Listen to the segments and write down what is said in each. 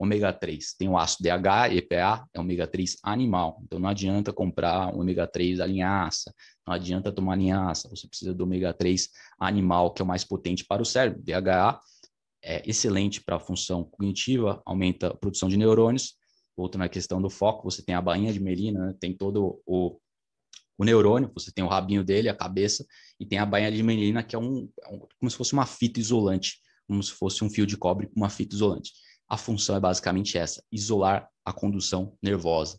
ômega 3. Tem o ácido DHA, EPA, é ômega 3 animal. Então não adianta comprar ômega 3 da linhaça, não adianta tomar linhaça. Você precisa do ômega 3 animal, que é o mais potente para o cérebro. DHA é excelente para a função cognitiva, aumenta a produção de neurônios. Outro na questão do foco, você tem a bainha de melina, né? tem todo o o neurônio, você tem o rabinho dele, a cabeça, e tem a bainha de melina, que é um, é um, como se fosse uma fita isolante, como se fosse um fio de cobre com uma fita isolante. A função é basicamente essa: isolar a condução nervosa.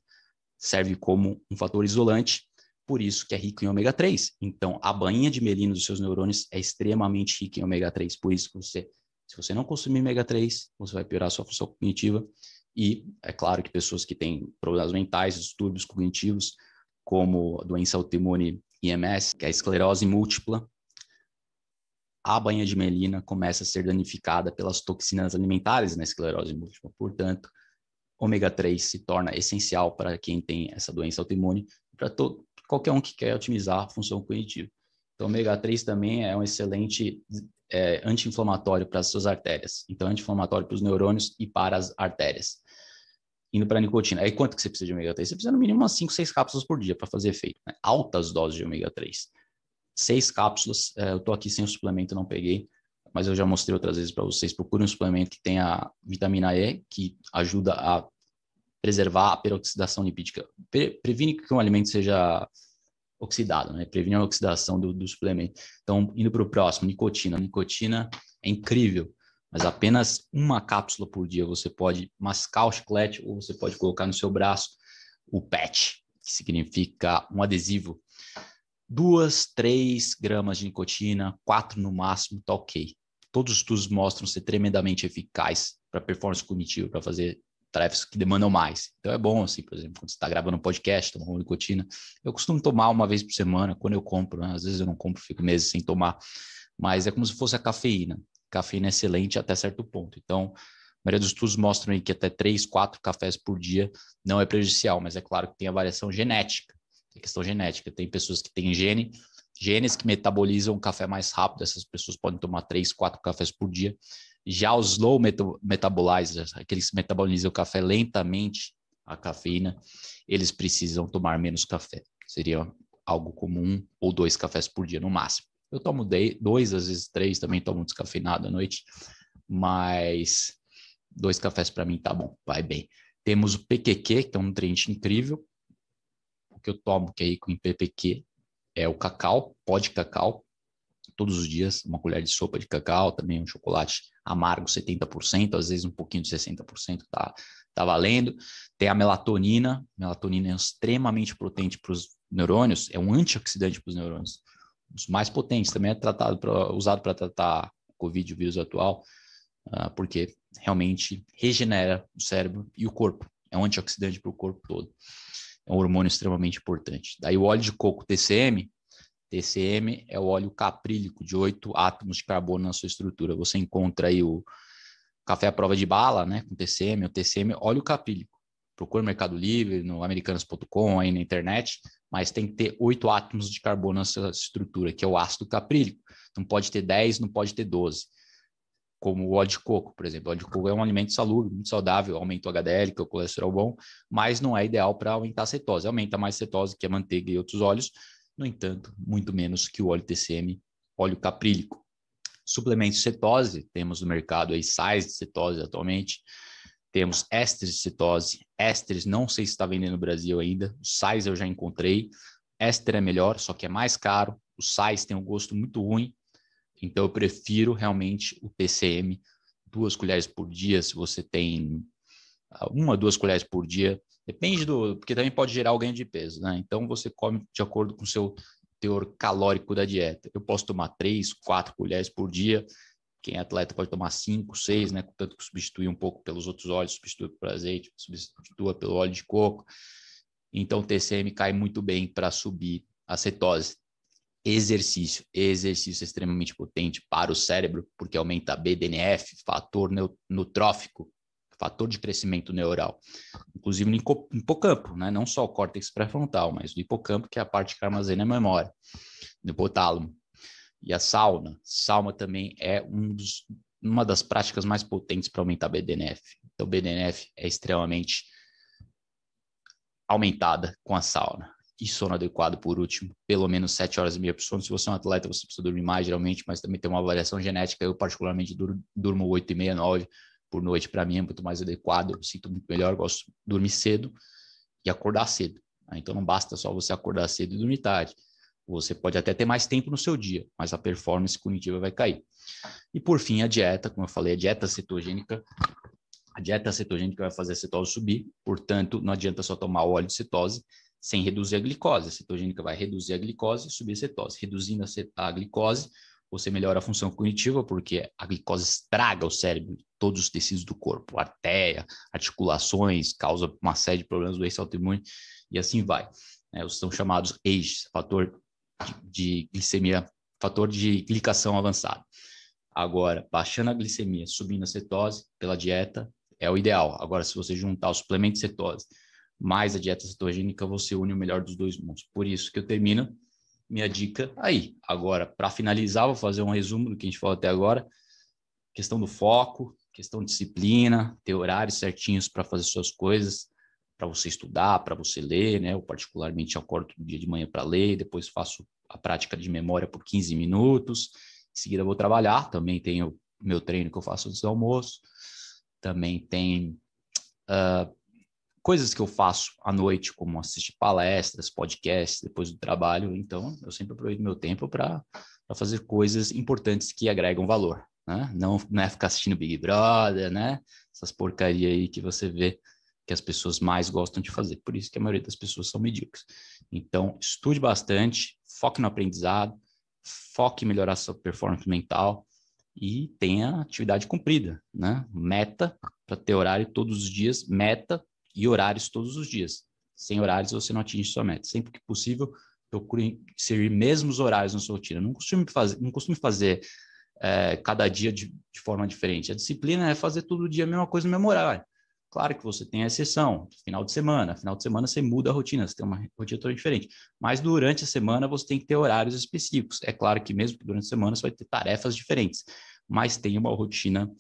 Serve como um fator isolante, por isso que é rico em ômega 3. Então, a bainha de melina dos seus neurônios é extremamente rica em ômega 3, por isso que você, se você não consumir ômega 3, você vai piorar a sua função cognitiva. E é claro que pessoas que têm problemas mentais, distúrbios cognitivos, como doença autoimune IMS, que é a esclerose múltipla, a banha de melina começa a ser danificada pelas toxinas alimentares na né, esclerose múltipla. Portanto, ômega 3 se torna essencial para quem tem essa doença autoimune, para qualquer um que quer otimizar a função cognitiva. Então, ômega 3 também é um excelente é, anti-inflamatório para as suas artérias. Então, é anti-inflamatório para os neurônios e para as artérias. Indo para a nicotina. Aí, quanto que você precisa de ômega 3? Você precisa, no mínimo, umas 5, 6 cápsulas por dia para fazer efeito. Né? Altas doses de ômega 3 seis cápsulas. É, eu estou aqui sem o suplemento, não peguei, mas eu já mostrei outras vezes para vocês. Procure um suplemento que tenha vitamina E, que ajuda a preservar a peroxidação lipídica. Pre previne que um alimento seja oxidado, né? Previne a oxidação do, do suplemento. Então, indo para o próximo, nicotina. Nicotina é incrível, mas apenas uma cápsula por dia você pode mascar o chiclete ou você pode colocar no seu braço o patch, que significa um adesivo duas, três gramas de nicotina, quatro no máximo, tá ok. Todos os estudos mostram ser tremendamente eficaz para performance cognitiva, para fazer tarefas que demandam mais. Então é bom, assim, por exemplo, quando você está gravando um podcast, tomar nicotina. Eu costumo tomar uma vez por semana, quando eu compro, né? às vezes eu não compro, fico meses sem tomar. Mas é como se fosse a cafeína. cafeína é excelente até certo ponto. Então, a maioria dos estudos mostram aí que até três, quatro cafés por dia não é prejudicial, mas é claro que tem a variação genética é questão genética. Tem pessoas que têm gene, genes que metabolizam o café mais rápido, essas pessoas podem tomar três, quatro cafés por dia. Já os low metabolizers, aqueles que metabolizam o café lentamente, a cafeína, eles precisam tomar menos café. Seria algo como um ou dois cafés por dia, no máximo. Eu tomo dois, às vezes três, também tomo descafeinado à noite, mas dois cafés para mim tá bom, vai bem. Temos o PQQ, que é um nutriente incrível, que eu tomo, que é com PPQ, é o cacau, pó de cacau, todos os dias, uma colher de sopa de cacau, também um chocolate amargo 70%, às vezes um pouquinho de 60%, tá, tá valendo. Tem a melatonina, melatonina é extremamente potente para os neurônios, é um antioxidante para os neurônios, os mais potentes, também é tratado pra, usado para tratar Covid, o vírus atual, uh, porque realmente regenera o cérebro e o corpo, é um antioxidante para o corpo todo é um hormônio extremamente importante. Daí o óleo de coco TCM, TCM é o óleo caprílico de 8 átomos de carbono na sua estrutura. Você encontra aí o café à prova de bala, né, com TCM, o TCM óleo caprílico. Procura no Mercado Livre, no americanas.com, aí na internet, mas tem que ter 8 átomos de carbono na sua estrutura, que é o ácido caprílico. Não pode ter 10, não pode ter 12 como o óleo de coco, por exemplo. O óleo de coco é um alimento salubre, muito saudável, aumenta o HDL, que é o colesterol bom, mas não é ideal para aumentar a cetose. Aumenta mais cetose, que a manteiga e outros óleos, no entanto, muito menos que o óleo TCM, óleo caprílico. Suplementos de cetose, temos no mercado aí sais de cetose atualmente, temos ésteres de cetose, ésteres não sei se está vendendo no Brasil ainda, os sais eu já encontrei, éster é melhor, só que é mais caro, os sais têm um gosto muito ruim, então, eu prefiro realmente o TCM, duas colheres por dia, se você tem ah, uma, duas colheres por dia, depende do, porque também pode gerar o ganho de peso, né? Então, você come de acordo com o seu teor calórico da dieta. Eu posso tomar três, quatro colheres por dia, quem é atleta pode tomar cinco, seis, né? Tanto que substitui um pouco pelos outros óleos, substitui pelo azeite, substitua pelo óleo de coco. Então, o TCM cai muito bem para subir a cetose. Exercício. Exercício é extremamente potente para o cérebro, porque aumenta BDNF, fator neutrófico, fator de crescimento neural. Inclusive no hipocampo, né? não só o córtex pré-frontal, mas no hipocampo, que é a parte que armazena a memória, no hipotálamo. E a sauna. Sauna também é um dos, uma das práticas mais potentes para aumentar BDNF. Então, BDNF é extremamente aumentada com a sauna e sono adequado, por último, pelo menos 7 horas e meia por sono. Se você é um atleta, você precisa dormir mais, geralmente, mas também tem uma avaliação genética. Eu, particularmente, durmo 8 e meia, 9 por noite. Para mim é muito mais adequado, eu sinto muito melhor, gosto de dormir cedo e acordar cedo. Né? Então, não basta só você acordar cedo e dormir tarde. Você pode até ter mais tempo no seu dia, mas a performance cognitiva vai cair. E por fim, a dieta, como eu falei, a dieta cetogênica. A dieta cetogênica vai fazer a cetose subir, portanto, não adianta só tomar óleo de cetose, sem reduzir a glicose. A cetogênica vai reduzir a glicose e subir a cetose. Reduzindo a glicose, você melhora a função cognitiva, porque a glicose estraga o cérebro, todos os tecidos do corpo, artéria, articulações, causa uma série de problemas, do autoimune, e assim vai. É, os são chamados AGEs, fator de glicemia, fator de glicação avançada. Agora, baixando a glicemia, subindo a cetose pela dieta, é o ideal. Agora, se você juntar o suplemento de cetose mais a dieta cetogênica, você une o melhor dos dois mundos. Por isso que eu termino minha dica aí. Agora, para finalizar, vou fazer um resumo do que a gente falou até agora. Questão do foco, questão de disciplina, ter horários certinhos para fazer suas coisas, para você estudar, para você ler, né? Eu particularmente acordo no dia de manhã para ler, depois faço a prática de memória por 15 minutos, em seguida vou trabalhar, também tenho meu treino que eu faço antes do almoço, também tem uh, coisas que eu faço à noite, como assistir palestras, podcasts depois do trabalho. Então, eu sempre aproveito meu tempo para fazer coisas importantes que agregam valor. Né? Não, não é ficar assistindo Big Brother, né? Essas porcaria aí que você vê que as pessoas mais gostam de fazer. Por isso que a maioria das pessoas são medíocres. Então, estude bastante, foque no aprendizado, foque em melhorar sua performance mental e tenha atividade cumprida, né? Meta para ter horário todos os dias, meta e horários todos os dias. Sem horários você não atinge sua meta. Sempre que possível, procure inserir mesmos horários na sua rotina. Não costume fazer, não costume fazer é, cada dia de, de, forma diferente. A disciplina é fazer todo dia a mesma coisa no mesmo horário. Claro que você tem a exceção, final de semana. Final de semana você muda a rotina, você tem uma rotina toda diferente. Mas durante a semana você tem que ter horários específicos. É claro que mesmo que durante a semana você vai ter tarefas diferentes, mas tem uma rotina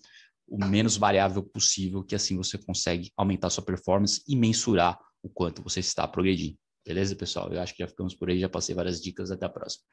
o menos variável possível, que assim você consegue aumentar sua performance e mensurar o quanto você está progredindo. Beleza, pessoal? Eu acho que já ficamos por aí, já passei várias dicas, até a próxima.